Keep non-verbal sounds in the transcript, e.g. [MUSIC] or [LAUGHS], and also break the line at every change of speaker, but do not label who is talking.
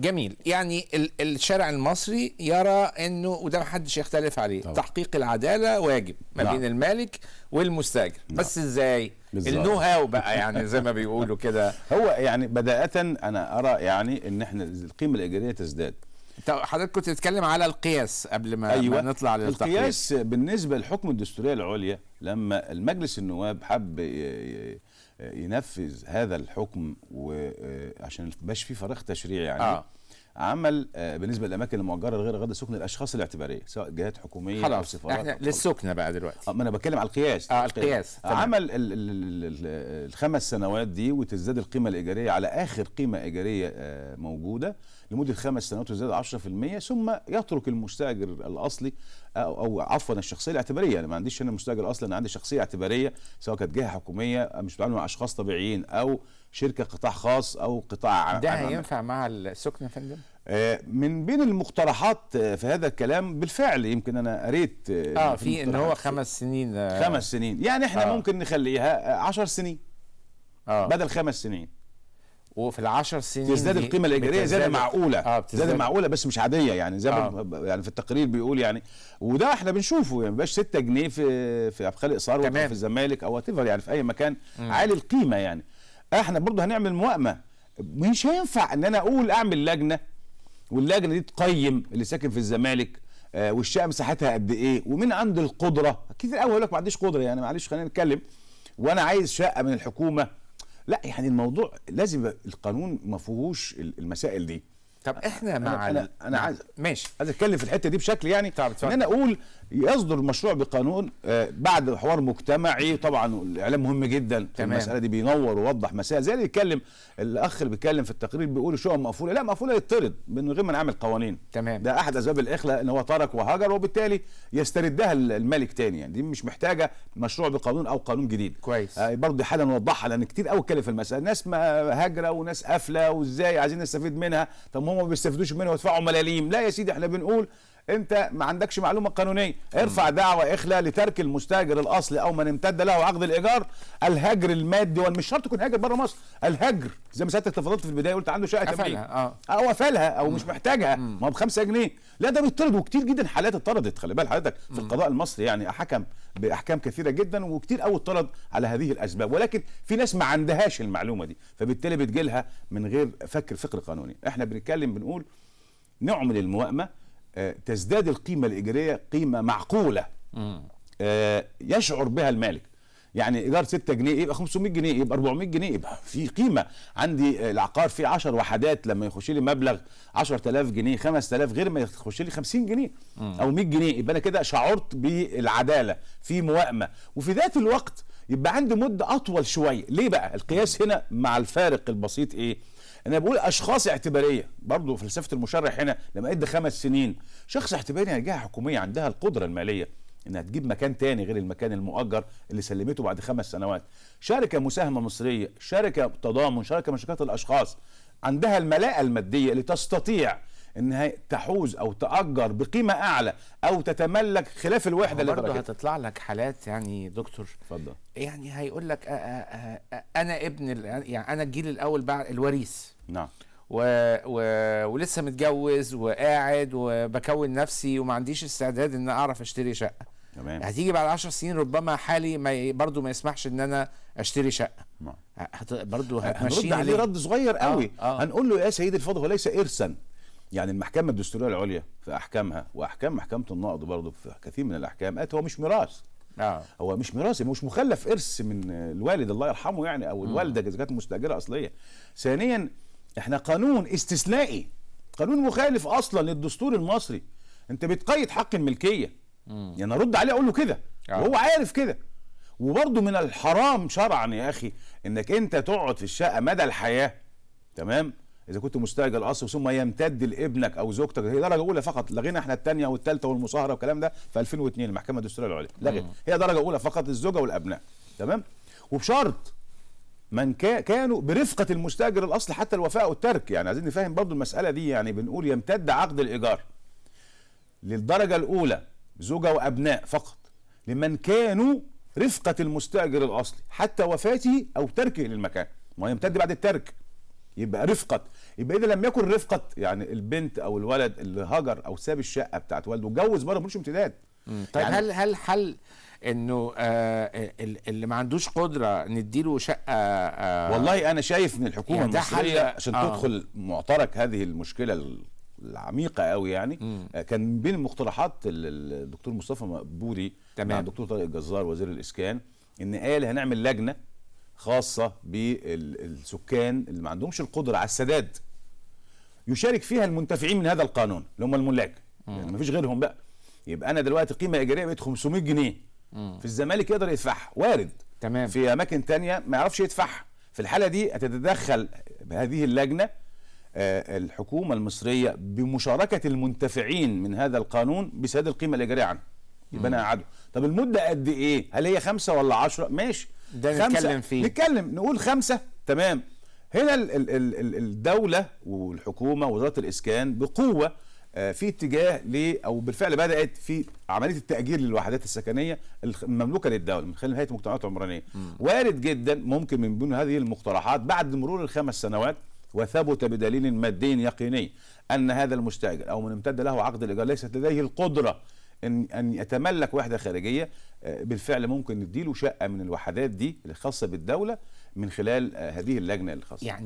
جميل يعني الشارع المصري يرى انه وده محدش يختلف عليه طبعا. تحقيق العداله واجب ما نعم. بين المالك والمستاجر نعم. بس ازاي النو هاو بقى يعني زي ما بيقولوا كده [LAUGHS] هو يعني بدايه انا ارى يعني ان احنا القيمه الايجاريه تزداد حضرتك كنت تتكلم على القياس قبل ما, أيوة. ما نطلع للتقرير القياس بالنسبه للحكم الدستوريه العليا لما المجلس النواب حب ينفذ هذا الحكم وعشان آه، باش في فراغ تشريعي يعني آه. عمل آه، بالنسبه للاماكن المؤجره لغير غدا سكن الاشخاص الاعتباريه سواء جهات حكوميه خلاص. او سفارات احنا للسكنه بقى دلوقتي آه، ما انا بتكلم على القياس اه القياس طبعا. عمل الخمس سنوات دي وتزداد القيمه الايجاريه على اخر قيمه ايجاريه موجوده لمده خمس سنوات وزاد 10% ثم يترك المستاجر الاصلي او, أو عفوا الشخصيه الاعتباريه انا يعني ما عنديش هنا مستاجر اصلا انا عندي شخصيه اعتباريه سواء كانت جهه حكوميه مش بتعامل مع اشخاص طبيعيين او شركه قطاع خاص او قطاع عام ده هينفع مع السكن يا فندم؟ آه، من بين المقترحات آه، في هذا الكلام بالفعل يمكن انا قريت اه, آه، في ان هو خمس سنين خمس سنين يعني احنا آه. ممكن نخليها 10 سنين آه. بدل خمس سنين وفي العشر سنين تزداد القيمه الايجاريه زياده معقوله آه زياده معقوله بس مش عاديه يعني زي آه. يعني في التقرير بيقول يعني وده احنا بنشوفه يعني مبقاش 6 جنيه في في ابخال اقصار ولا في الزمالك او وات يعني في اي مكان عالي القيمه يعني احنا برضه هنعمل موائمه مش هينفع ان انا اقول اعمل لجنه واللجنه دي تقيم اللي ساكن في الزمالك آه والشقه مساحتها قد ايه ومين عنده القدره كتير قوي يقول لك ما عنديش قدره يعني معلش خلينا نتكلم وانا عايز شقه من الحكومه لا يعني الموضوع لازم القانون ما فيهوش المسائل دي طب احنا مع انا, أنا نعم. عايز ماشي عايز اتكلم في الحته دي بشكل يعني طب ان انا اقول يصدر مشروع بقانون آه، بعد حوار مجتمعي طبعا الاعلام مهم جدا في تمام. المساله دي بينور ويوضح مسائل زي اللي بيتكلم الاخ اللي بيتكلم في التقرير بيقول شو مقفوله لا مقفوله يطرد من غير ما نعمل قوانين تمام ده احد اسباب الاخلاء ان هو ترك وهجر وبالتالي يستردها الملك تاني يعني دي مش محتاجه مشروع بقانون او قانون جديد كويس آه برضه حاجه نوضحها لان كتير قوي اتكلم في المساله ناس هاجره وناس قافله وازاي عايزين نستفيد منها طب هم ما بيستفيدوش منه ويدفعوا ملاليم لا يا سيدي احنا بنقول انت ما عندكش معلومه قانونيه ارفع دعوى اخلاء لترك المستاجر الاصلي او من امتد له عقد الايجار الهجر المادي ومش شرط يكون هاجر بره مصر الهجر زي ما سيادتك تفضلت في البدايه قلت عنده شقه تمليك اه او آه، قفلها او مش محتاجها ما هو ب 5 جنيه لا ده بيطرد وكتير جدا حالات اتطردت خلي بال حضرتك في القضاء المصري يعني حكم باحكام كثيره جدا وكتير قوي اتطرد على هذه الاسباب ولكن في ناس ما عندهاش المعلومه دي فبالتالي بتجيلها من غير فكر فكر قانوني احنا بنتكلم بنقول نعمل الموائمه آه، تزداد القيمة الإيجارية قيمة معقولة آه، يشعر بها المالك يعني ايجار 6 جنيه يبقى 500 جنيه يبقى 400 جنيه يبقى في قيمه عندي العقار فيه 10 وحدات لما يخش لي مبلغ 10000 جنيه 5000 غير ما يخش لي 50 جنيه او 100 جنيه يبقى انا كده شعرت بالعداله في موائمه وفي ذات الوقت يبقى عندي مده اطول شويه ليه بقى القياس هنا مع الفارق البسيط ايه انا بقول اشخاص اعتباريه برضه فلسفه المشرح هنا لما ادى خمس سنين شخص اعتباري يعني جهه حكوميه عندها القدره الماليه انها تجيب مكان تاني غير المكان المؤجر اللي سلمته بعد خمس سنوات شركه مساهمه مصريه شركه تضامن شركه من شركات الاشخاص عندها الملاءه الماديه اللي تستطيع انها تحوز او تاجر بقيمه اعلى او تتملك خلاف الوحده اللي برضه هتطلع لك حالات يعني دكتور اتفضل يعني هيقول لك آه، آه، آه، انا ابن يعني انا الجيل الاول بعد الوريث نعم و... و... ولسه متجوز وقاعد وبكون نفسي وما عنديش استعداد ان اعرف اشتري شقه تمام هتيجي بعد 10 سنين ربما حالي ما برضه ما يسمحش ان انا اشتري شقه نعم. هت... برضه هتمشي هنرد عليه رد صغير قوي آه آه. هنقول له يا سيدي الفضل هو ليس ارثا يعني المحكمه الدستوريه العليا في احكامها واحكام محكمه النقض برضه في كثير من الاحكام قالت هو مش ميراث آه. هو مش ميراثي يعني مش مخلف ارث من الوالد الله يرحمه يعني او الوالده اذا كانت مستاجره اصليه ثانيا احنا قانون استثنائي قانون مخالف اصلا للدستور المصري انت بتقيد حق الملكيه مم. يعني ارد عليه اقول له كده آه. وهو عارف كده وبرضه من الحرام شرعا يا اخي انك انت تقعد في الشقه مدى الحياه تمام اذا كنت مستاجر قصر ثم يمتد لابنك او زوجتك هي درجه اولى فقط لغينا احنا الثانيه والثالثه والمصاهره والكلام ده في 2002 المحكمه الدستوريه العليا لغت هي درجه اولى فقط الزوجه والابناء تمام وبشرط من كا كانوا برفقه المستاجر الاصلي حتى الوفاء والترك يعني عايزين نفهم برضو المساله دي يعني بنقول يمتد عقد الايجار للدرجه الاولى زوجه وابناء فقط لمن كانوا رفقه المستاجر الاصلي حتى وفاته او تركه للمكان ما يمتد بعد الترك يبقى رفقه يبقى اذا لم يكن رفقه يعني البنت او الولد اللي هجر او ساب الشقه بتاعت والده وجوز بره ملوش امتداد طيب يعني هل هل حل انه آه اللي ما عندوش قدره نديله شقه آه والله انا شايف ان الحكومه يعني المصريه عشان آه. تدخل معترك هذه المشكله العميقه قوي يعني آه كان بين مقترحات الدكتور مصطفى مقبوري تمام مع الدكتور طارق الجزار وزير الاسكان ان قال هنعمل لجنه خاصه بالسكان اللي ما عندهمش القدره على السداد يشارك فيها المنتفعين من هذا القانون اللي هم الملاك يعني مفيش غيرهم بقى يبقى انا دلوقتي قيمه ايجاريه بقت 500 جنيه في الزمالك يقدر يدفعها وارد تمام في اماكن تانية ما يعرفش يدفعها في الحاله دي هتتدخل بهذه اللجنه آه، الحكومه المصريه بمشاركه المنتفعين من هذا القانون بسداد القيمه الايجاريه عنه يبقى انا قاعده طب المده قد ايه هل هي خمسة ولا عشرة ماشي ده نتكلم فيه نتكلم نقول خمسة تمام هنا الدولة والحكومة ووزارة الإسكان بقوة آه، في اتجاه ل او بالفعل بدات في عمليه التاجير للوحدات السكنيه المملوكه للدوله من خلال هيئه المجتمعات العمرانيه وارد جدا ممكن من ضمن هذه المقترحات بعد مرور الخمس سنوات وثبت بدليل مادي يقيني ان هذا المستاجر او من امتد له عقد الايجار ليست لديه القدره ان ان يتملك وحده خارجيه آه، بالفعل ممكن نديله شقه من الوحدات دي الخاصه بالدوله من خلال آه, هذه اللجنه الخاصه يعني